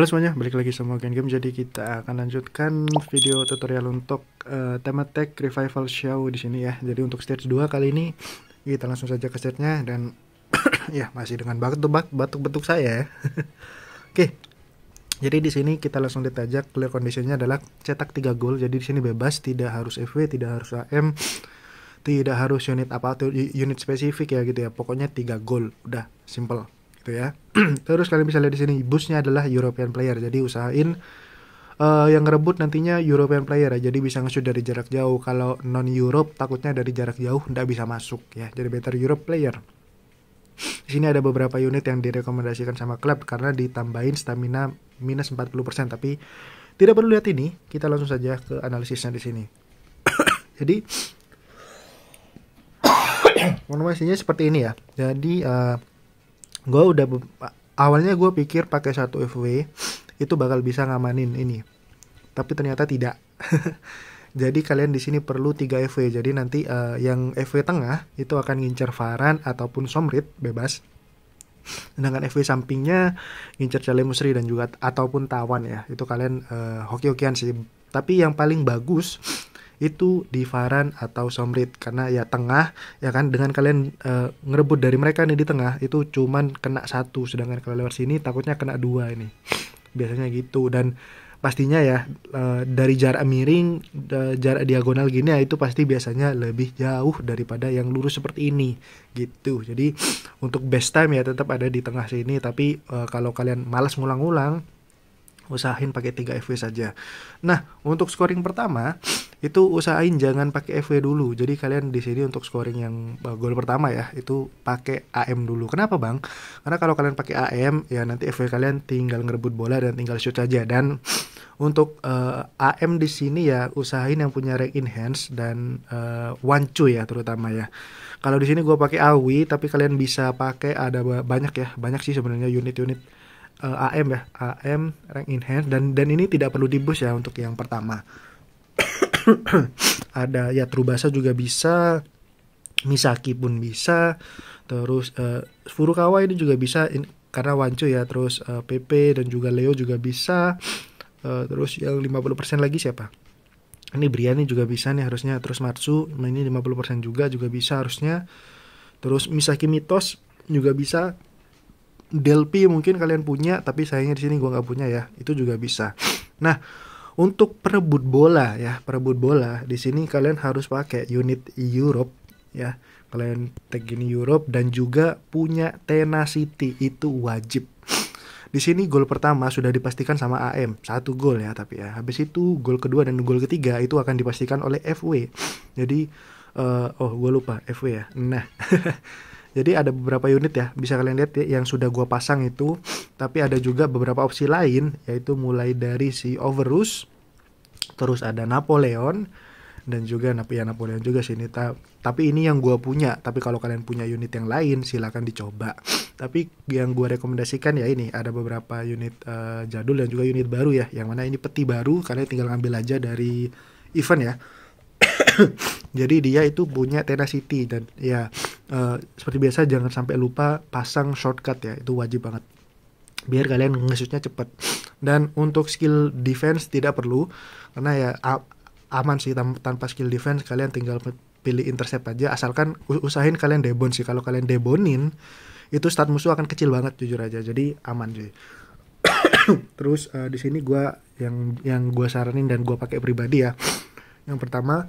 Halo semuanya, balik lagi sama Gen Game. Jadi kita akan lanjutkan video tutorial untuk uh, tema tag revival show di sini ya. Jadi untuk stage 2 kali ini kita langsung saja ke stage-nya dan ya masih dengan batuk-batuk saya ya. Oke. Okay. Jadi di sini kita langsung ditajak clear conditionnya adalah cetak 3 gol. Jadi di sini bebas, tidak harus FW, tidak harus AM, tidak harus unit apa atau unit spesifik ya gitu ya. Pokoknya 3 gol. Udah, simple gitu ya. Terus kalian bisa lihat di sini busnya adalah European player. Jadi usahain uh, yang ngerebut nantinya European player ya. Jadi bisa ngeshoot dari jarak jauh. Kalau non Europe takutnya dari jarak jauh nggak bisa masuk ya. Jadi better Europe player. Di sini ada beberapa unit yang direkomendasikan sama klub karena ditambahin stamina minus 40% tapi tidak perlu lihat ini, kita langsung saja ke analisisnya di sini. Jadi formasinya seperti ini ya. Jadi uh, gue udah awalnya gue pikir pakai satu FW itu bakal bisa ngamanin ini tapi ternyata tidak jadi kalian di sini perlu 3 FW jadi nanti uh, yang FW tengah itu akan ngincer faran ataupun Somrit bebas dengan FW sampingnya ngincer calemusri Musri dan juga ataupun Tawan ya itu kalian uh, hoki-hokian sih tapi yang paling bagus itu di Varan atau Somrit karena ya tengah ya kan dengan kalian e, ngerebut dari mereka nih di tengah itu cuman kena satu sedangkan kalau lewat sini takutnya kena dua ini biasanya gitu dan pastinya ya e, dari jarak miring e, jarak diagonal gini ya itu pasti biasanya lebih jauh daripada yang lurus seperti ini gitu jadi untuk best time ya tetap ada di tengah sini tapi e, kalau kalian malas ngulang-ulang usahain pakai 3 FW saja nah untuk scoring pertama itu usahain jangan pakai FW dulu. Jadi kalian di sini untuk scoring yang uh, gol pertama ya itu pakai AM dulu. Kenapa bang? Karena kalau kalian pakai AM ya nanti FW kalian tinggal ngerebut bola dan tinggal shoot aja dan untuk uh, eh, AM di sini ya usahain yang punya rank enhance dan uh, one two ya terutama ya. Kalau di sini gue pakai AWI tapi kalian bisa pakai ada banyak ya banyak sih sebenarnya unit-unit uh, AM ya AM rank enhance dan dan ini tidak perlu di dibus ya untuk yang pertama. ada ya Trubasa juga bisa Misaki pun bisa terus uh, Furukawa ini juga bisa in, karena Wancu ya terus uh, eh, PP dan juga Leo juga bisa uh, terus yang 50% lagi siapa ini Briani juga bisa nih harusnya terus Matsu ini 50% juga juga bisa harusnya terus Misaki Mitos juga bisa Delpi mungkin kalian punya tapi sayangnya di sini gua nggak punya ya itu juga bisa nah untuk perebut bola ya perebut bola di sini kalian harus pakai unit Europe ya kalian tag ini Europe dan juga punya tenacity itu wajib di sini gol pertama sudah dipastikan sama AM satu gol ya tapi ya habis itu gol kedua dan gol ketiga itu akan dipastikan oleh FW jadi uh, oh gue lupa FW ya nah jadi ada beberapa unit ya bisa kalian lihat ya, yang sudah gua pasang itu tapi ada juga beberapa opsi lain yaitu mulai dari si Overus terus ada Napoleon dan juga ya Napoleon juga sini, tapi ini yang gua punya tapi kalau kalian punya unit yang lain silahkan dicoba tapi yang gua rekomendasikan ya ini ada beberapa unit uh, jadul dan juga unit baru ya yang mana ini peti baru kalian tinggal ngambil aja dari event ya jadi dia itu punya tenacity dan ya Eh, seperti biasa jangan sampai lupa pasang shortcut ya itu wajib banget biar kalian ngesutnya cepet dan untuk skill defense tidak perlu karena ya aman sih tanpa skill defense kalian tinggal pilih intercept aja asalkan usahin kalian debon sih kalau kalian debonin itu stat musuh akan kecil banget jujur aja jadi aman sih terus uh, di sini gue yang yang gue saranin dan gue pakai pribadi ya yang pertama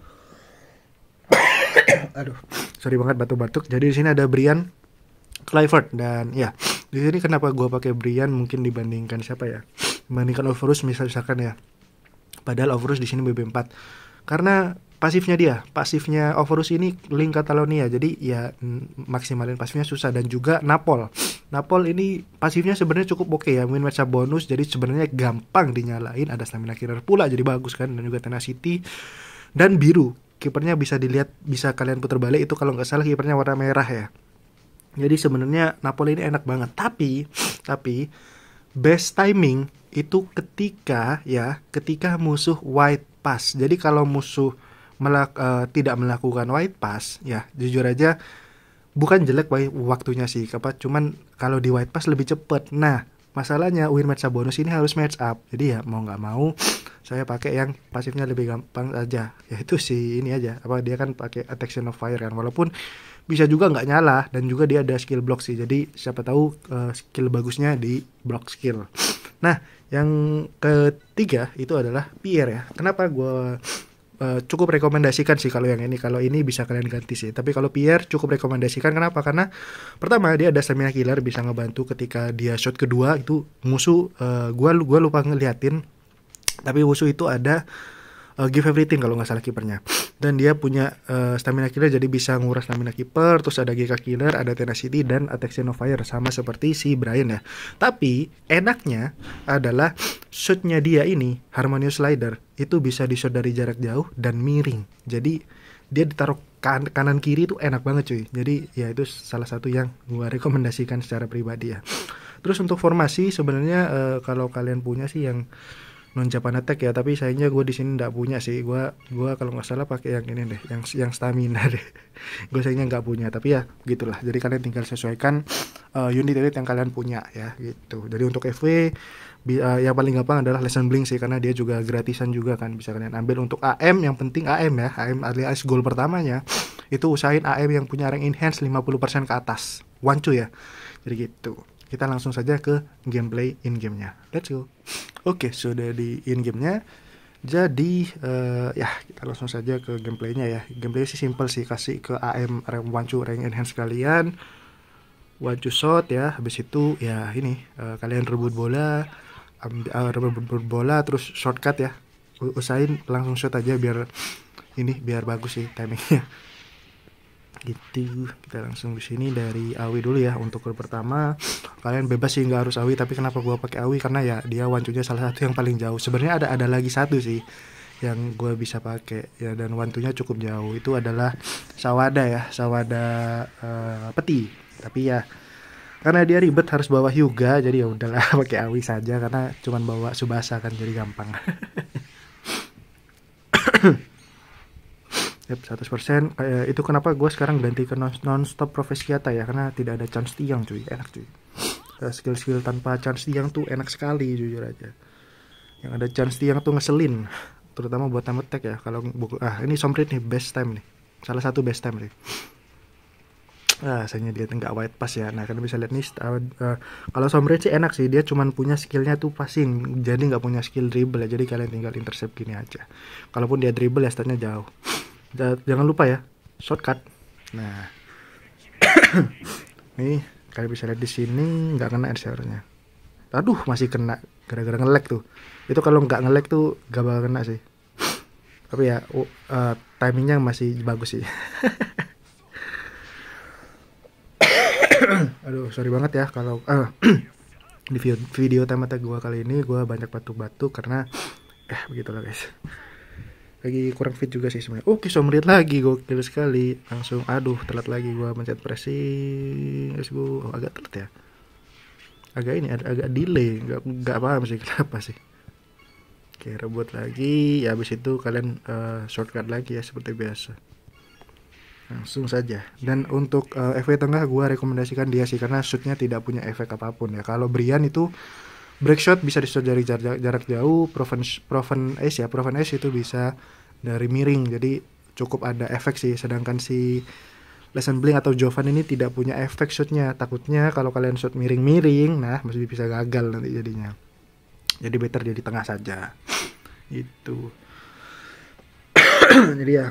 aduh sorry banget batuk-batuk. Jadi di sini ada Brian Clifford dan ya di sini kenapa gue pakai Brian mungkin dibandingkan siapa ya? Dibandingkan Overus misal misalkan ya. Padahal Overus di sini BB4 karena pasifnya dia, pasifnya Overus ini link Catalonia. Jadi ya maksimalin pasifnya susah dan juga Napol. Napol ini pasifnya sebenarnya cukup oke okay ya, win match bonus jadi sebenarnya gampang dinyalain, ada stamina killer pula jadi bagus kan dan juga tenacity dan biru kipernya bisa dilihat bisa kalian putar balik itu kalau nggak salah kipernya warna merah ya jadi sebenarnya Napoli ini enak banget tapi tapi best timing itu ketika ya ketika musuh wide pass jadi kalau musuh melak, uh, tidak melakukan wide pass ya jujur aja bukan jelek waktunya sih apa cuman kalau di wide pass lebih cepet nah masalahnya match bonus ini harus match up jadi ya mau nggak mau saya pakai yang pasifnya lebih gampang aja yaitu si ini aja apa dia kan pakai attraction of fire kan walaupun bisa juga nggak nyala dan juga dia ada skill block sih jadi siapa tahu uh, skill bagusnya di block skill nah yang ketiga itu adalah pier ya kenapa gue Uh, cukup rekomendasikan sih kalau yang ini kalau ini bisa kalian ganti sih tapi kalau pier cukup rekomendasikan kenapa karena pertama dia ada stamina killer bisa ngebantu ketika dia shot kedua itu musuh uh, eh, gue gua lupa ngeliatin tapi Wusu itu ada uh, give everything kalau nggak salah kipernya dan dia punya uh, stamina killer jadi bisa nguras stamina kiper terus ada gk killer ada tenacity dan attack of fire sama seperti si Brian ya tapi enaknya adalah shootnya dia ini harmonious slider itu bisa di shot dari jarak jauh dan miring jadi dia ditaruh kan kanan kiri itu enak banget cuy jadi ya itu salah satu yang gue rekomendasikan secara pribadi ya terus untuk formasi sebenarnya uh, kalau kalian punya sih yang non Japan Attack ya tapi sayangnya gue di sini nggak punya sih gue gua kalau nggak salah pakai yang ini deh yang yang stamina deh gue sayangnya nggak punya tapi ya gitulah jadi kalian tinggal sesuaikan uh, unit unit yang kalian punya ya gitu jadi untuk FW uh, eh, yang paling gampang adalah lesson bling sih karena dia juga gratisan juga kan bisa kalian ambil untuk AM yang penting AM ya AM alias goal pertamanya itu usahain AM yang punya rank enhance 50% ke atas wancu ya jadi gitu kita langsung saja ke gameplay in gamenya let's go oke okay, sudah di in gamenya jadi uh, ya kita langsung saja ke gameplaynya ya gameplay sih simple sih kasih ke AM rem wancu rank enhance kalian wancu shot ya habis itu ya ini uh, kalian rebut bola um, uh, rebut bola terus shortcut ya usahain langsung shot aja biar ini biar bagus sih timingnya gitu kita langsung di sini dari awi dulu ya untuk rule pertama kalian bebas sih nggak harus awi tapi kenapa gua pakai awi karena ya dia wancunya salah satu yang paling jauh sebenarnya ada ada lagi satu sih yang gua bisa pakai ya dan wantunya cukup jauh itu adalah sawada ya sawada uh, peti tapi ya karena dia ribet harus bawa Hyuga jadi ya udahlah pakai awi saja karena cuman bawa subasa kan jadi gampang 100% kayak itu kenapa gue sekarang ganti ke non, non stop profesiata ya karena tidak ada chance tiang cuy enak cuy eh, skill-skill tanpa chance tiang tuh enak sekali jujur aja yang ada chance tiang tuh ngeselin terutama buat time attack ya kalau buku ah ini somrit nih best time nih salah satu best time nih ah sayangnya dia nggak white pass ya nah kalian bisa lihat nih uh, uh, kalau somrit sih enak sih dia cuman punya skillnya tuh passing jadi nggak punya skill dribble ya jadi kalian tinggal intercept gini aja kalaupun dia dribble ya startnya jauh jangan lupa ya shortcut nah ini kalian bisa lihat di sini nggak kena nya aduh masih kena gara-gara ngelek tuh itu kalau nggak ngelek tuh gak bakal kena sih tapi ya uh, timingnya masih bagus sih aduh sorry banget ya kalau uh, di video, video tema gua kali ini gua banyak batuk-batuk karena eh begitulah guys lagi kurang fit juga sih sebenarnya oke so lagi gokil sekali langsung aduh telat lagi gue mencet pressing guys gua oh, agak telat ya agak ini ada agak delay enggak enggak paham sih kenapa sih oke rebut lagi ya habis itu kalian uh, shortcut lagi ya seperti biasa langsung saja dan untuk uh, efek tengah gue rekomendasikan dia sih karena shootnya tidak punya efek apapun ya kalau Brian itu break shot bisa disertai dari jarak, jarak jauh Proven Proven Ace ya Proven Ace itu bisa dari miring jadi cukup ada efek sih sedangkan si lesson bling atau Jovan ini tidak punya efek shootnya takutnya kalau kalian shoot miring-miring nah masih bisa gagal nanti jadinya jadi better dia di tengah saja itu jadi ya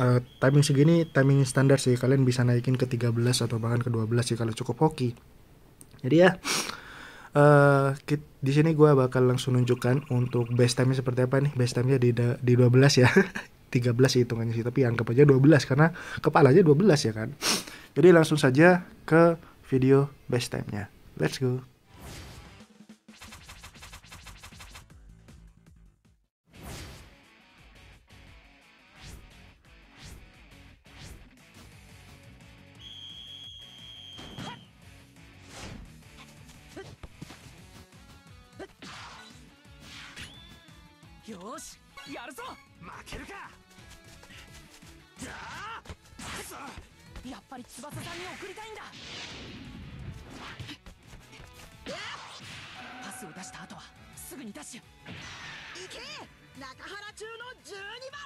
uh, timing segini timing standar sih kalian bisa naikin ke 13 atau bahkan ke 12 sih kalau cukup hoki jadi ya uh, eh, kita di sini gue bakal langsung nunjukkan untuk best time-nya seperti apa nih. best time-nya di di 12 ya. 13 hitungannya sih, tapi anggap aja 12 karena kepalanya 12 ya kan. Jadi langsung saja ke video best time-nya. Let's go. よしやるぞ負けるかだやっぱり翼さんに送りたいんだパスを出した後はすぐにダッシュいけ中原中の12番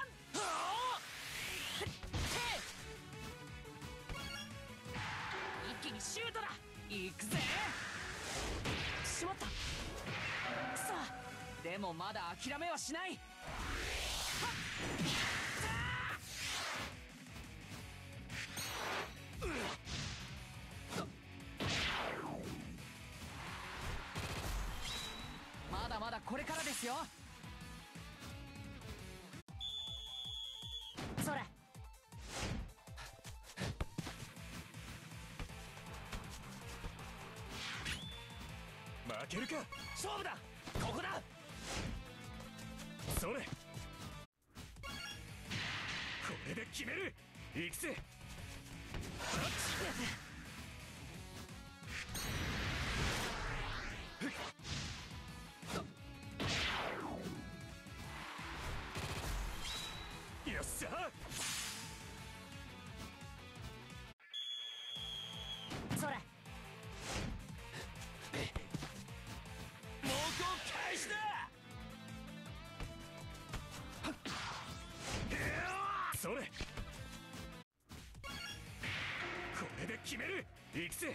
まだ諦めはしないまだまだこれからですよそれけるか勝負だここだそれこれで決めるいくぜ行くぜ